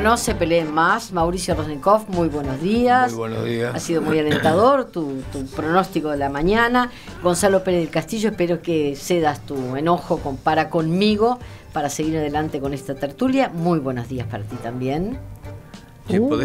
no se peleen más. Mauricio Rosenkoff, muy buenos días. Muy buenos días. Ha sido muy alentador tu, pronóstico de la mañana. Gonzalo Pérez del Castillo, espero que cedas tu enojo para conmigo para seguir adelante con esta tertulia. Muy buenos días para ti también. Uh,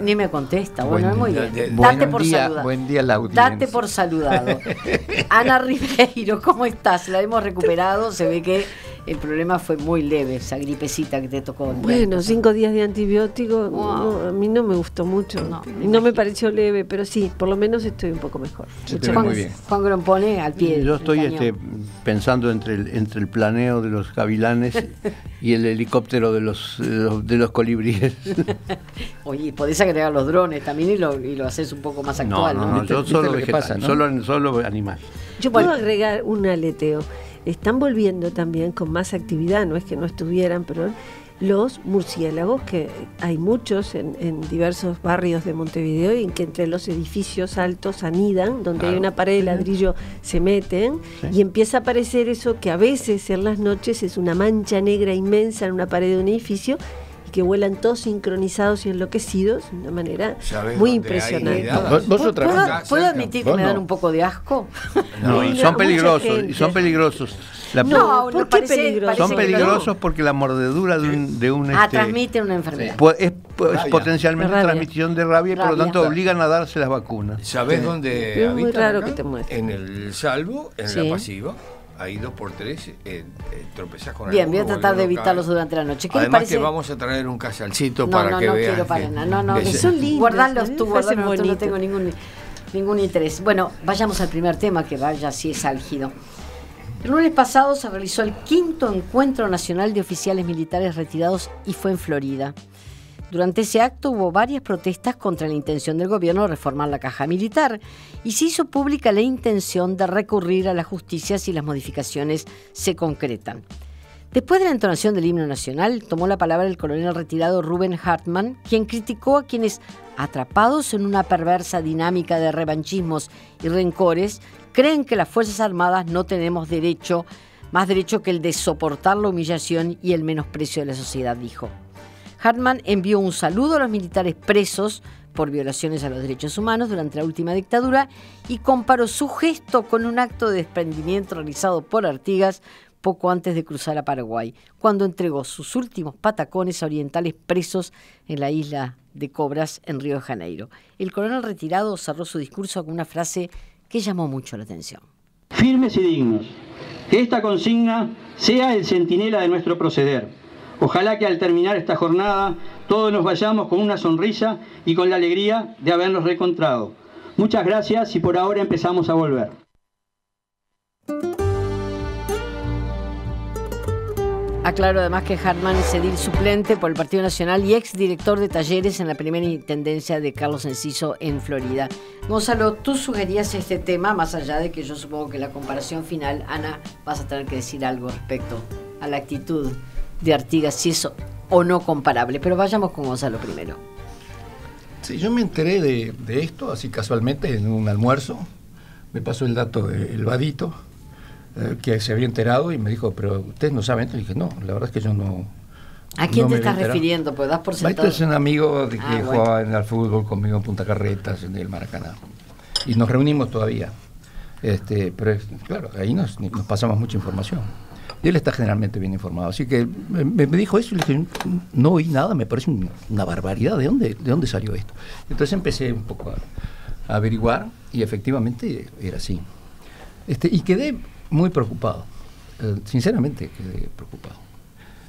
ni, me, contesta, bueno, muy bien. Date por saludado. Buen día, la Date por saludado. Ana Ribeiro, ¿cómo estás? La hemos recuperado, se ve que el problema fue muy leve, esa gripecita que te tocó. Bueno, cinco días de antibiótico, a mí no me gustó mucho. No, me, no me, pareció leve, pero sí, por lo menos estoy un poco mejor. Juan, Grompone al pie. Yo estoy este, pensando entre el, entre el planeo de los gavilanes y el helicóptero de los, de los, colibríes. Oye, podés agregar los drones también y lo, y lo haces un poco más actual. No, no, solo, vegetal, solo, solo animal. Yo puedo agregar un aleteo están volviendo también con más actividad, no es que no estuvieran, pero los murciélagos, que hay muchos en, diversos barrios de Montevideo y que entre los edificios altos anidan, donde hay una pared de ladrillo, se meten y empieza a aparecer eso que a veces en las noches es una mancha negra inmensa en una pared de un edificio que vuelan todos sincronizados y enloquecidos de una manera muy impresionante. ¿Puedo, admitir que me dan un poco de asco? No, son peligrosos, y son peligrosos. no, ¿por qué peligrosos? Son peligrosos porque la mordedura de un... De ah, este, transmite una enfermedad. Pues, es, pues, potencialmente una transmisión de rabia, y por lo tanto obligan a darse las vacunas. ¿Sabés dónde muy raro que te muestre. En el salvo, en la pasiva ahí dos por tres, eh, eh, tropezás con Bien, voy a tratar de evitarlos durante la noche. ¿Qué Además que vamos a traer un casalcito para no, que no vean. Quiero para No, no, son lindos. Guardarlos ¿eh? tú, no tengo ningún, ningún interés. Bueno, vayamos al primer tema que vaya si es álgido. El lunes pasado se realizó el quinto encuentro nacional de oficiales militares retirados y fue en Florida. Durante ese acto hubo varias protestas contra la intención del gobierno de reformar la caja militar y se hizo pública la intención de recurrir a la justicia si las modificaciones se concretan. Después de la entonación del himno nacional, tomó la palabra el coronel retirado Rubén Hartman, quien criticó a quienes, atrapados en una perversa dinámica de revanchismos y rencores, creen que las Fuerzas Armadas no tenemos derecho, más derecho que el de soportar la humillación y el menosprecio de la sociedad, dijo. Hartman envió un saludo a los militares presos por violaciones a los derechos humanos durante la última dictadura y comparó su gesto con un acto de desprendimiento realizado por Artigas poco antes de cruzar a Paraguay, cuando entregó sus últimos patacones a orientales presos en la isla de Cobras, en Río de Janeiro. El coronel retirado cerró su discurso con una frase que llamó mucho la atención. Firmes y dignos, que esta consigna sea el centinela de nuestro proceder Ojalá que al terminar esta jornada todos nos vayamos con una sonrisa y con la alegría de habernos reencontrado. Muchas gracias y por ahora empezamos a volver. Aclaro además que Hartman es edil suplente por el Partido Nacional y ex director de talleres en la primera intendencia de Carlos Enciso en Florida. Gonzalo, tú sugerías este tema, más allá de que yo supongo que la comparación final, Ana, vas a tener que decir algo respecto a la actitud de Artigas, si es o no comparable. Pero vayamos con Gonzalo primero. Sí, yo me enteré de, esto, así casualmente, en un almuerzo. Me pasó el dato El vadito, eh, que se había enterado y me dijo, pero ustedes no saben. Entonces dije, no, la verdad es que yo no, ¿A quién te estás refiriendo? Pues das por sentado. es un amigo que ah, jugaba en el fútbol conmigo en Punta Carretas, en el Maracaná. Y nos reunimos todavía. Este, pero claro, ahí nos, nos pasamos mucha información él está generalmente bien informado. Así que me, dijo eso y le dije, no oí nada, me parece una barbaridad. ¿De dónde, ¿De dónde salió esto? Entonces empecé un poco a, averiguar y efectivamente era así. Este, y quedé muy preocupado. Eh, sinceramente quedé preocupado.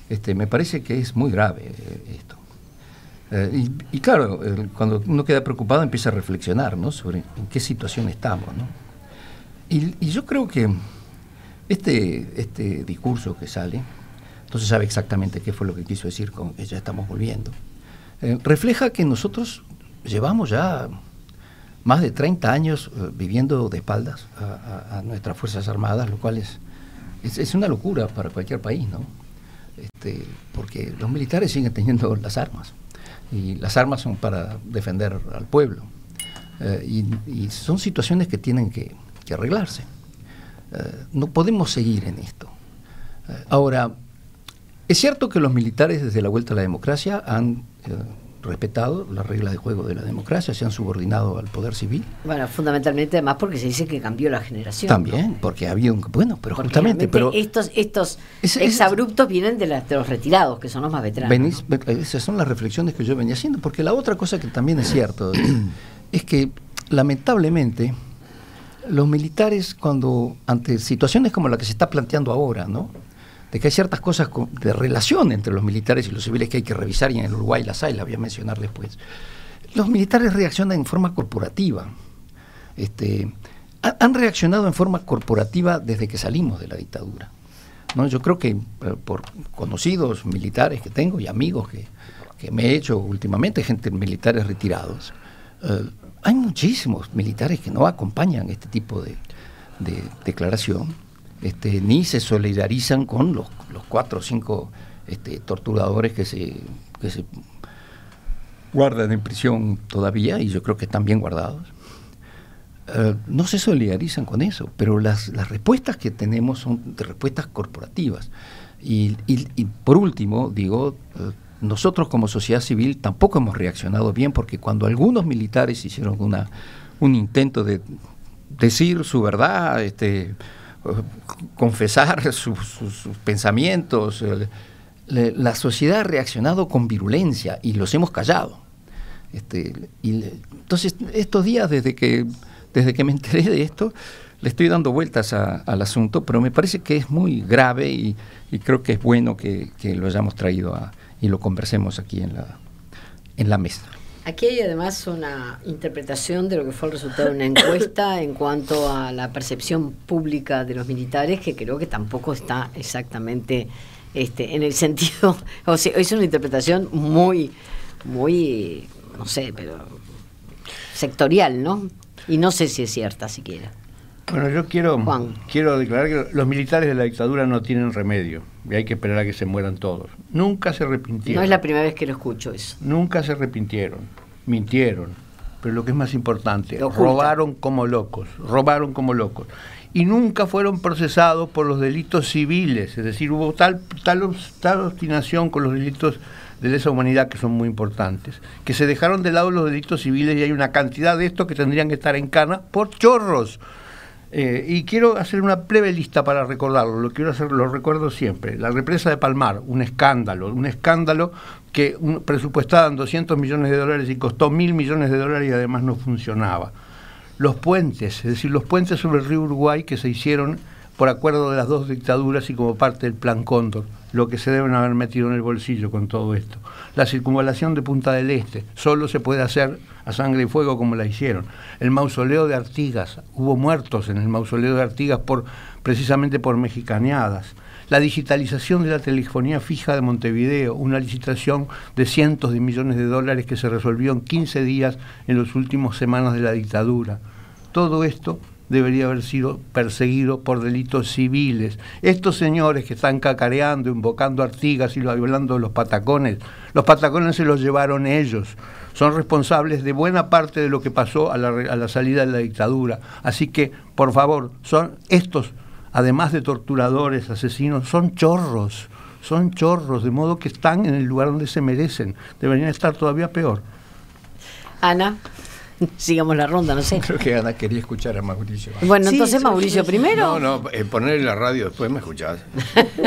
Este, me parece que es muy grave eh, esto. Eh, y, claro, cuando uno queda preocupado empieza a reflexionar ¿no? sobre en qué situación estamos. ¿no? y, yo creo que este, este discurso que sale, entonces sabe exactamente qué fue lo que quiso decir con que ya estamos volviendo, eh, refleja que nosotros llevamos ya más de 30 años eh, viviendo de espaldas a, nuestras Fuerzas Armadas, lo cual es, es, una locura para cualquier país, ¿no? Este, porque los militares siguen teniendo las armas y las armas son para defender al pueblo eh, y, son situaciones que tienen que arreglarse. Eh, no podemos seguir en esto. Eh, ahora, es cierto que los militares desde la vuelta a la democracia han eh, respetado las reglas de juego de la democracia, se han subordinado al poder civil. Bueno, fundamentalmente además porque se dice que cambió la generación. También, porque había un... Bueno, pero justamente... Pero estos estos es, abruptos exabruptos vienen de, los retirados, que son los más veteranos. Esas son las reflexiones que yo venía haciendo, porque la otra cosa que también es cierto es que lamentablemente los militares cuando ante situaciones como la que se está planteando ahora, ¿no? De que hay ciertas cosas de relación entre los militares y los civiles que hay que revisar y en el Uruguay las hay, la voy a mencionar después. Los militares reaccionan en forma corporativa. Este, han reaccionado en forma corporativa desde que salimos de la dictadura. ¿no? Yo creo que eh, por conocidos militares que tengo y amigos que, que me he hecho últimamente, gente militares retirados, eh, hay muchísimos militares que no acompañan este tipo de, declaración, este, ni se solidarizan con los, cuatro o cinco este, torturadores que se, guardan en prisión todavía, y yo creo que están bien guardados. Eh, no se solidarizan con eso, pero las, respuestas que tenemos son de respuestas corporativas. Y, por último, digo, eh, nosotros como sociedad civil tampoco hemos reaccionado bien porque cuando algunos militares hicieron una, un intento de decir su verdad, este, confesar sus, pensamientos, eh, la, sociedad ha reaccionado con virulencia y los hemos callado. Este, y, entonces, estos días desde que, desde que me enteré de esto, le estoy dando vueltas al asunto, pero me parece que es muy grave y, creo que es bueno que lo hayamos traído a, y lo conversemos aquí en la, en la mesa. Aquí hay además una interpretación de lo que fue el resultado de una encuesta en cuanto a la percepción pública de los militares, que creo que tampoco está exactamente este, en el sentido, o sea, es una interpretación muy, muy, no sé, pero sectorial, ¿no? Y no sé si es cierta siquiera. Bueno, yo quiero, quiero declarar que los militares de la dictadura no tienen remedio y hay que esperar a que se mueran todos. Nunca se arrepintieron. No es la primera vez que lo escucho eso. Nunca se arrepintieron, mintieron, pero lo que es más importante, robaron como locos, robaron como locos. Y nunca fueron procesados por los delitos civiles, es decir, hubo tal, tal, tal obstinación con los delitos de lesa humanidad que son muy importantes, que se dejaron de lado los delitos civiles y hay una cantidad de estos que tendrían que estar en cana por chorros eh, y quiero hacer una breve lista para recordarlo, lo quiero hacer, lo recuerdo siempre. La represa de Palmar, un escándalo, un escándalo que presupuestaban presupuestada en 200 millones de dólares y costó mil millones de dólares y además no funcionaba. Los puentes, es decir, los puentes sobre el río Uruguay que se hicieron por acuerdo de las dos dictaduras y como parte del Plan Cóndor, lo que se deben haber metido en el bolsillo con todo esto. La circunvalación de Punta del Este solo se puede hacer a sangre y fuego como la hicieron. El mausoleo de Artigas, hubo muertos en el mausoleo de Artigas precisamente por mexicaneadas. La digitalización de la telefonía fija de Montevideo, una licitación de cientos de millones de dólares que se resolvió en 15 días en las últimas semanas de la dictadura. Todo esto debería haber sido perseguido por delitos civiles. Estos señores que están cacareando, invocando artigas y hablando de los patacones, los patacones se los llevaron ellos. Son responsables de buena parte de lo que pasó a la, a la salida de la dictadura. Así que, por favor, son estos, además de torturadores, asesinos, son chorros, son chorros, de modo que están en el lugar donde se merecen. Deberían estar todavía peor. Ana. sigamos la ronda, no sé. Creo que Ana quería escuchar a Mauricio. Bueno, entonces Mauricio primero. No, no, eh, poner la radio, después me escuchás.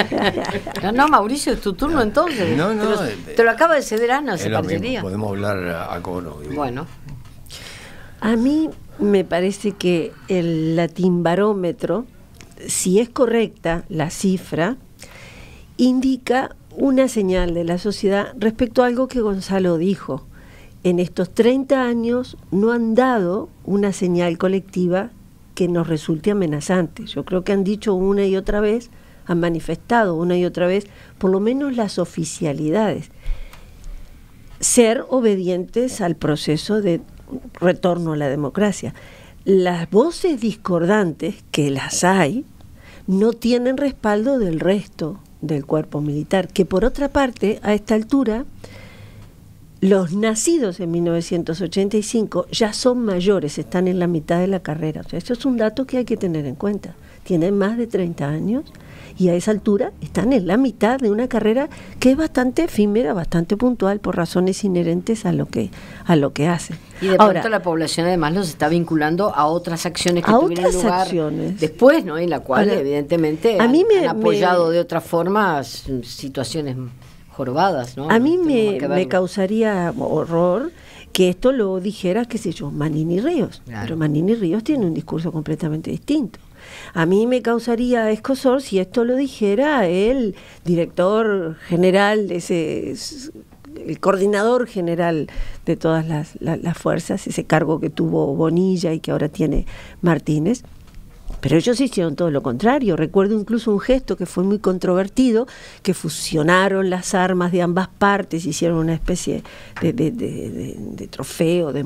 no, no, Mauricio, es tu turno entonces. No, no. Eh, te lo, acaba de ceder Ana, se parecería. Podemos hablar a, a Cono. Bueno. A mí me parece que el latín si es correcta la cifra, indica una señal de la sociedad respecto a algo que Gonzalo dijo en estos 30 años no han dado una señal colectiva que nos resulte amenazante. Yo creo que han dicho una y otra vez, han manifestado una y otra vez, por lo menos las oficialidades, ser obedientes al proceso de retorno a la democracia. Las voces discordantes, que las hay, no tienen respaldo del resto del cuerpo militar, que por otra parte, a esta altura, los nacidos en 1985 ya son mayores, están en la mitad de la carrera. O sea, eso es un dato que hay que tener en cuenta. Tienen más de 30 años y a esa altura están en la mitad de una carrera que es bastante efímera, bastante puntual por razones inherentes a lo que a lo que hace. Y de pronto la población además los está vinculando a otras acciones que a tuvieron otras lugar acciones. después, ¿no? En la cual evidentemente han, apoyado de otra forma situaciones Jorbadas, ¿no? A mí me, causaría horror que esto lo dijera, qué sé yo, Manini Ríos. Pero Manini Ríos tiene un discurso completamente distinto. A mí me causaría escosor si esto lo dijera el director general, ese el coordinador general de todas las fuerzas, ese cargo que tuvo Bonilla y que ahora tiene Martínez. Pero ellos hicieron todo lo contrario. Recuerdo incluso un gesto que fue muy controvertido, que fusionaron las armas de ambas partes, hicieron una especie de, de, de trofeo, de,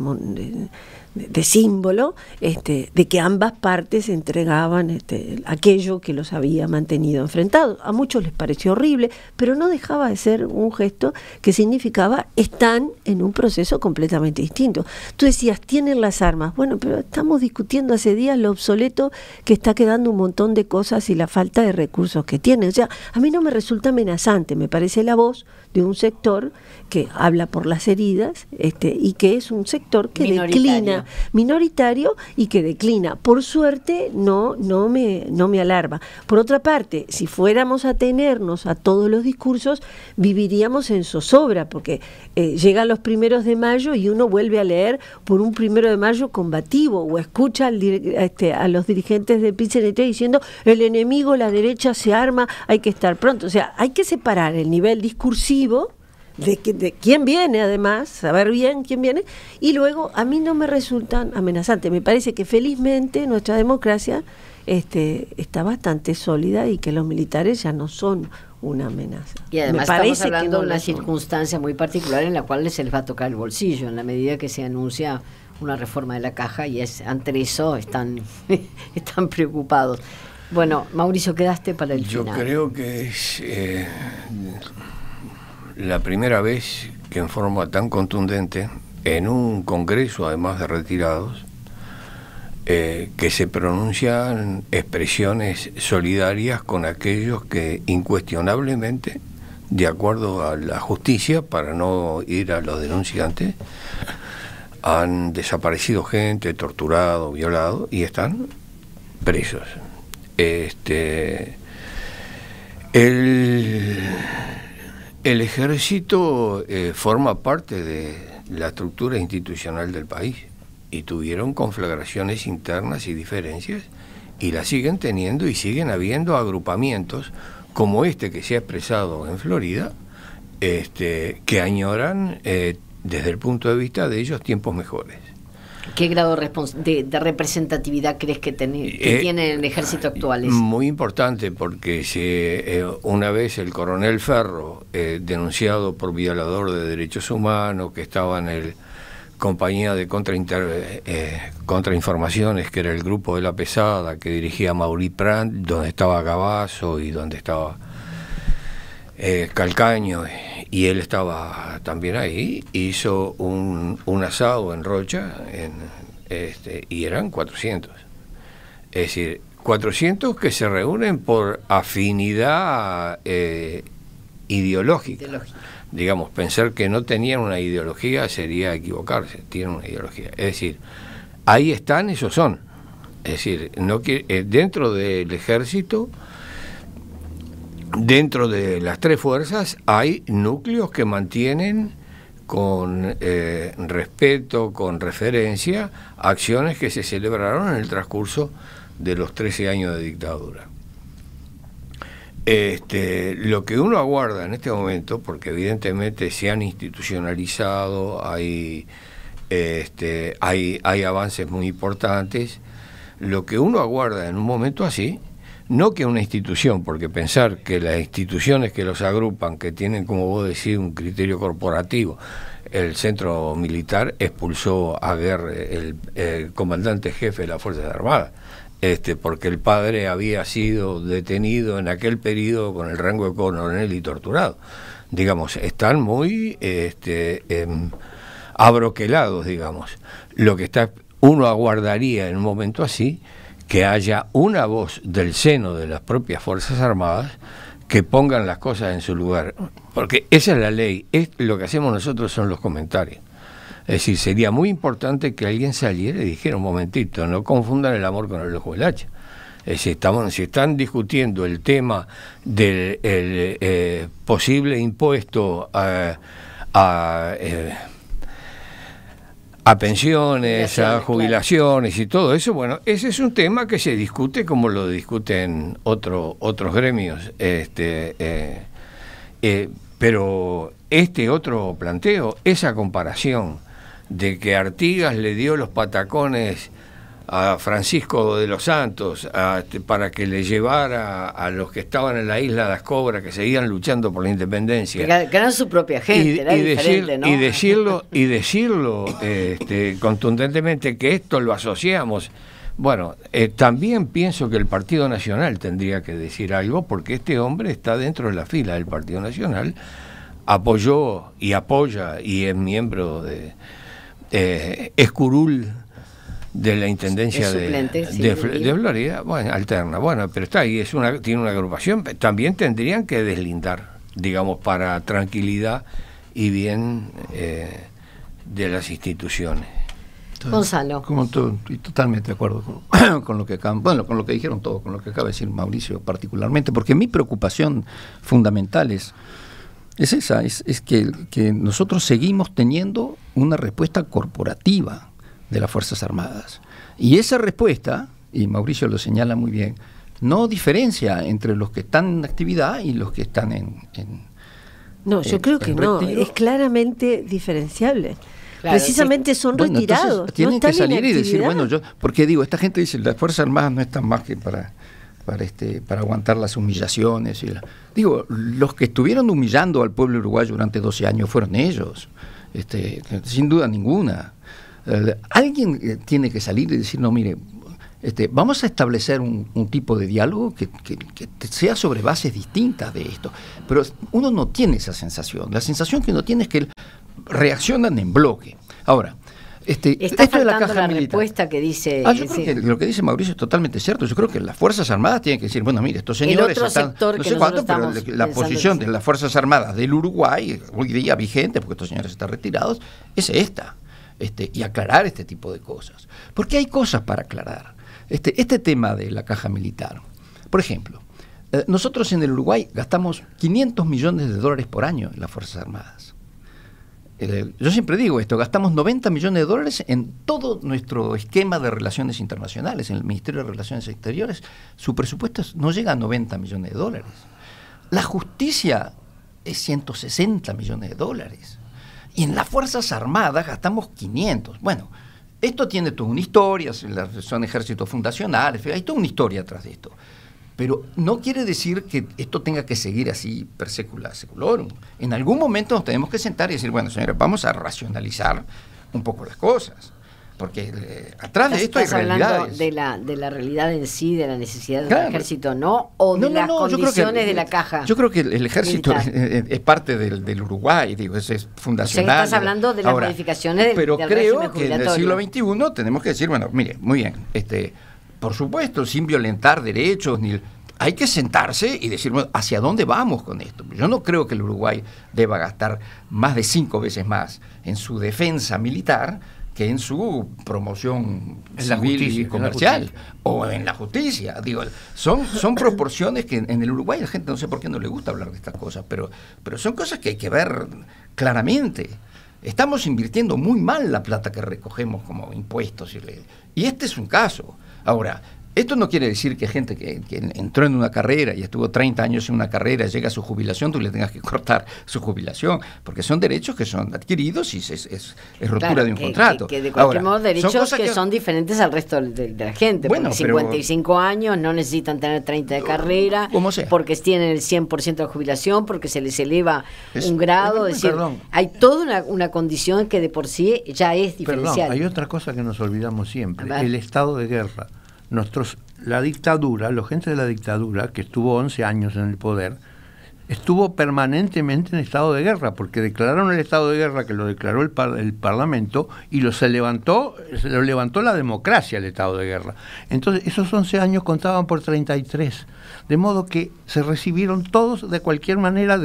de símbolo este, de que ambas partes entregaban este, aquello que los había mantenido enfrentados. A muchos les pareció horrible, pero no dejaba de ser un gesto que significaba están en un proceso completamente distinto. Tú decías, tienen las armas. Bueno, pero estamos discutiendo hace días lo obsoleto que está quedando un montón de cosas y la falta de recursos que tienen. O sea, a mí no me resulta amenazante, me parece la voz de un sector que habla por las heridas este, y que es un sector que declina, minoritario y que declina. Por suerte no, no, me, no me alarma. Por otra parte, si fuéramos a tenernos a todos los discursos, viviríamos en zozobra, porque eh, llegan los primeros de mayo y uno vuelve a leer por un primero de mayo combativo o escucha este, a los dirigentes de PCNT diciendo el enemigo, la derecha se arma, hay que estar pronto. O sea, hay que separar el nivel discursivo de, que, de quién viene además, saber bien quién viene, y luego a mí no me resultan amenazantes. Me parece que felizmente nuestra democracia este, está bastante sólida y que los militares ya no son una amenaza. Y además me estamos hablando una circunstancia muy particular en la cual se les va a tocar el bolsillo en la medida que se anuncia una reforma de la caja y es, ante eso están, están preocupados. Bueno, Mauricio, quedaste para el Yo final. Yo creo que es... Eh, la primera vez que en forma tan contundente, en un congreso además de retirados, eh, que se pronuncian expresiones solidarias con aquellos que incuestionablemente, de acuerdo a la justicia, para no ir a los denunciantes, han desaparecido gente, torturado, violado y están presos. Este, el el ejército eh, forma parte de la estructura institucional del país y tuvieron conflagraciones internas y diferencias y las siguen teniendo y siguen habiendo agrupamientos como este que se ha expresado en Florida, este, que añoran eh, desde el punto de vista de ellos tiempos mejores. ¿Qué grado de, representatividad crees que, eh, tiene el ejército actual? Ah, muy importante, porque si, eh, una vez el coronel Ferro, eh, denunciado por violador de derechos humanos, que estaba en el compañía de contrainter, contrainformaciones, que era el grupo de la pesada que dirigía Mauri Pran, donde estaba Gabazo y donde estaba Calcaño y él estaba también ahí, hizo un, asado en Rocha este, y eran 400. Es decir, 400 que se reúnen por afinidad eh, ideológica. Digamos, pensar que no tenían una ideología sería equivocarse, tienen una ideología. Es decir, ahí están, esos son. Es decir, no eh, dentro del ejército dentro de las tres fuerzas hay núcleos que mantienen con eh, respeto, con referencia, acciones que se celebraron en el transcurso de los 13 años de dictadura. Este, lo que uno aguarda en este momento, porque evidentemente se han institucionalizado, hay, este, hay, hay avances muy importantes, lo que uno aguarda en un momento así no que una institución, porque pensar que las instituciones que los agrupan, que tienen, como vos decís, un criterio corporativo, el centro militar expulsó a Guerra, el, comandante jefe de las Fuerzas Armadas, este, porque el padre había sido detenido en aquel periodo con el rango de coronel y torturado. Digamos, están muy este, em, abroquelados, digamos. Lo que está, uno aguardaría en un momento así que haya una voz del seno de las propias Fuerzas Armadas que pongan las cosas en su lugar. Porque esa es la ley, es, lo que hacemos nosotros son los comentarios. Es decir, sería muy importante que alguien saliera y dijera un momentito, no confundan el amor con el ojo del hacha. estamos, si están discutiendo el tema del eh, posible impuesto a... Eh, a pensiones, a jubilaciones y todo eso. Bueno, ese es un tema que se discute como lo discuten otro, otros gremios. Este, eh, eh, pero este otro planteo, esa comparación de que Artigas le dio los patacones a Francisco de los Santos este, para que le llevara a los que estaban en la isla de las Cobras, que seguían luchando por la independencia. Que eran su propia gente, y, decirlo, y decirlo este, contundentemente que esto lo asociamos. Bueno, eh, también pienso que el Partido Nacional tendría que decir algo, porque este hombre está dentro de la fila del Partido Nacional, apoyó y apoya y es miembro de eh, Escurul de la intendencia de, de, Florida, bueno, alterna, bueno, pero está ahí, es una, tiene una agrupación, también tendrían que deslindar, digamos, para tranquilidad y bien eh, de las instituciones. Gonzalo. Como totalmente de acuerdo con, lo que acaban, con lo que dijeron todos, con lo que acaba de decir Mauricio particularmente, porque mi preocupación fundamental es, es esa, es, es que, que nosotros seguimos teniendo una respuesta corporativa de las Fuerzas Armadas. Y esa respuesta, y Mauricio lo señala muy bien, no diferencia entre los que están en actividad y los que están en... no, yo eh, creo que no, es claramente diferenciable. Precisamente son retirados. tienen que salir y decir, bueno, yo, porque digo, esta gente dice, las Fuerzas Armadas no están más que para, para, este, para aguantar las humillaciones. Y digo, los que estuvieron humillando al pueblo uruguayo durante 12 años fueron ellos, este, sin duda ninguna alguien eh, tiene que salir y decir, no, mire, este, vamos a establecer un, tipo de diálogo que, sea sobre bases distintas de esto. Pero uno no tiene esa sensación. La sensación que uno tiene es que reaccionan en bloque. Ahora, este, esto de la caja la respuesta que dice. Ah, lo que dice Mauricio es totalmente cierto. Yo creo que las Fuerzas Armadas tienen que decir, bueno, mire, estos señores están. No sé cuánto, pero la posición de las Fuerzas Armadas del Uruguay, hoy día vigente, porque estos señores están retirados, es esta. Este, y aclarar este tipo de cosas. Porque hay cosas para aclarar. Este, este tema de la caja militar, por ejemplo, eh, nosotros en el Uruguay gastamos 500 millones de dólares por año en las Fuerzas Armadas. Eh, yo siempre digo esto, gastamos 90 millones de dólares en todo nuestro esquema de relaciones internacionales. En el Ministerio de Relaciones Exteriores su presupuesto no llega a 90 millones de dólares. La justicia es 160 millones de dólares. Y en las Fuerzas Armadas gastamos 500. Bueno, esto tiene toda una historia, son ejércitos fundacionales, hay toda una historia atrás de esto. Pero no quiere decir que esto tenga que seguir así per secula seculorum. En algún momento nos tenemos que sentar y decir, bueno, señores, vamos a racionalizar un poco las cosas. Porque eh, atrás de esto hay realidades. De la, de la realidad en sí, de la necesidad del ejército, ¿no? O de las condiciones de la caja. Yo creo que el, ejército es, parte del, del, Uruguay, digo, es, es fundacional. estás hablando de las Ahora, modificaciones del Pero creo que en el siglo XXI tenemos que decir, bueno, mire, muy bien, este, por supuesto, sin violentar derechos, ni hay que sentarse y decir, bueno, ¿hacia dónde vamos con esto? Yo no creo que el Uruguay deba gastar más de cinco veces más en su defensa militar que en su promoción civil y comercial o en la justicia. Digo, son, son proporciones que en, el Uruguay la gente no sé por qué no le gusta hablar de estas cosas, pero, pero son cosas que hay que ver claramente. Estamos invirtiendo muy mal la plata que recogemos como impuestos. Y, y este es un caso. Ahora, esto no quiere decir que gente que, entró en una carrera y estuvo 30 años en una carrera, llega a su jubilación, tú le tengas que cortar su jubilación, porque son derechos que son adquiridos y es, es, de un contrato. Que, de cualquier modo, derechos que, son diferentes al resto de, la gente. Bueno, porque 55 años no necesitan tener 30 de carrera, porque tienen el 100% de jubilación, porque se les eleva un grado. decir, hay toda una, condición que de por sí ya es diferencial. Perdón, hay otra cosa que nos olvidamos siempre, el estado de guerra nuestros, la dictadura, los gente de la dictadura, que estuvo 11 años en el poder, estuvo permanentemente en estado de guerra, porque declararon el estado de guerra que lo declaró el, Parlamento y lo se levantó, se lo levantó la democracia el estado de guerra. Entonces, esos 11 años contaban por 33. De modo que se recibieron todos de cualquier manera.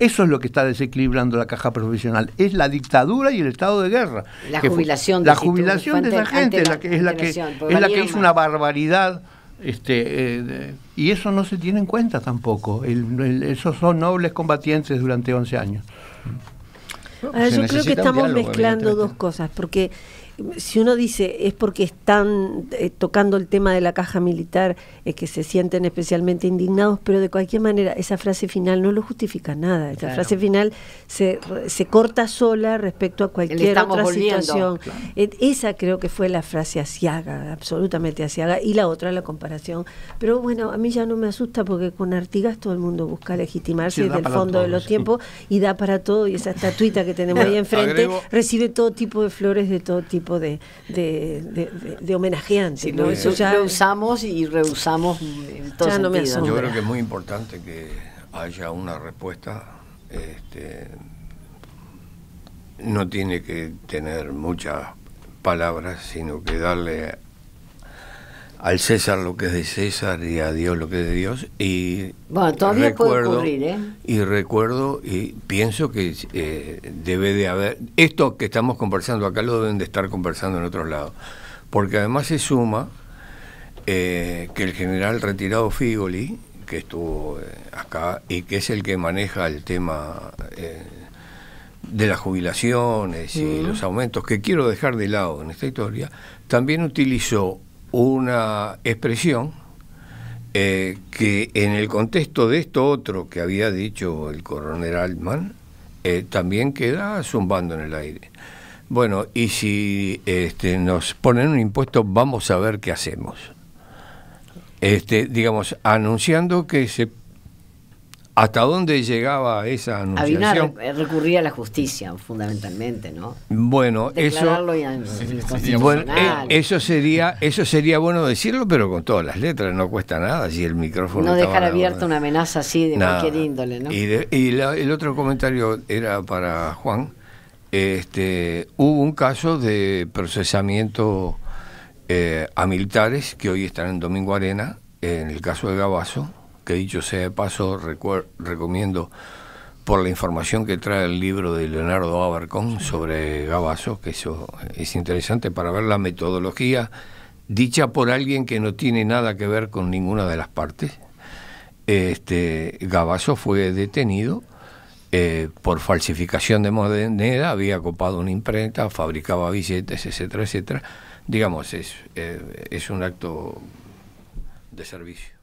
eso es lo que está desequilibrando la caja profesional. Es la dictadura y el estado de guerra. La jubilación. la este jubilación de esa gente la, es la que, es una barbaridad. Este, eh, y eso no se tiene en cuenta tampoco. esos son nobles combatientes durante 11 años. yo creo que estamos mezclando dos cosas, porque si uno dice es porque están eh, tocando el tema de la caja militar es que se sienten especialmente indignados, pero de cualquier manera esa frase final no lo justifica nada. Esa frase final se, corta sola respecto a cualquier otra situación. esa creo que fue la frase asiaga, absolutamente asiaga, y la otra la comparación. Pero bueno, a mí ya no me asusta porque con Artigas todo el mundo busca legitimarse del fondo de los tiempos y da para todo y esa estatuita que tenemos ahí enfrente recibe todo tipo de flores de todo tipo de, de, de, homenajeante. Lo, Eso ya usamos y rehusamos en no Yo creo que es muy importante que haya una respuesta. Este, no tiene que tener muchas palabras, sino que darle al César lo que es de César y a Dios lo que es de Dios. Y bueno, todavía recuerdo, puede ocurrir, ¿eh? Y recuerdo y pienso que eh, debe de haber. Esto que estamos conversando acá lo deben de estar conversando en otros lados. Porque además se suma eh, que el general retirado Figoli, que estuvo acá y que es el que maneja el tema. de las jubilaciones y mm. los aumentos que quiero dejar de lado en esta historia, también utilizó una expresión eh, que en el contexto de esto otro que había dicho el coronel Altman, eh, también queda zumbando en el aire. Bueno, y si este, nos ponen un impuesto, vamos a ver qué hacemos. Este, digamos, anunciando que se ¿Hasta dónde llegaba esa anunciación? recurría a la justicia, fundamentalmente, ¿no? Bueno, eso, bueno eso, sería, eso sería bueno decirlo, pero con todas las letras, no cuesta nada si el micrófono... No dejar abierta una amenaza así de cualquier índole, ¿no? Y, el otro comentario era para Juan. Este, hubo un caso de procesamiento eh, a militares que hoy están en Domingo Arena, en el caso de Gabazo que dicho sea de paso, recomiendo por la información que trae el libro de Leonardo Abercón sobre Gabazo, que eso es interesante para ver la metodología dicha por alguien que no tiene nada que ver con ninguna de las partes. Este, Gabazo fue detenido eh, por falsificación de moneda, había copado una imprenta, fabricaba billetes, etcétera, etcétera. Digamos, es, eh, es un acto de servicio.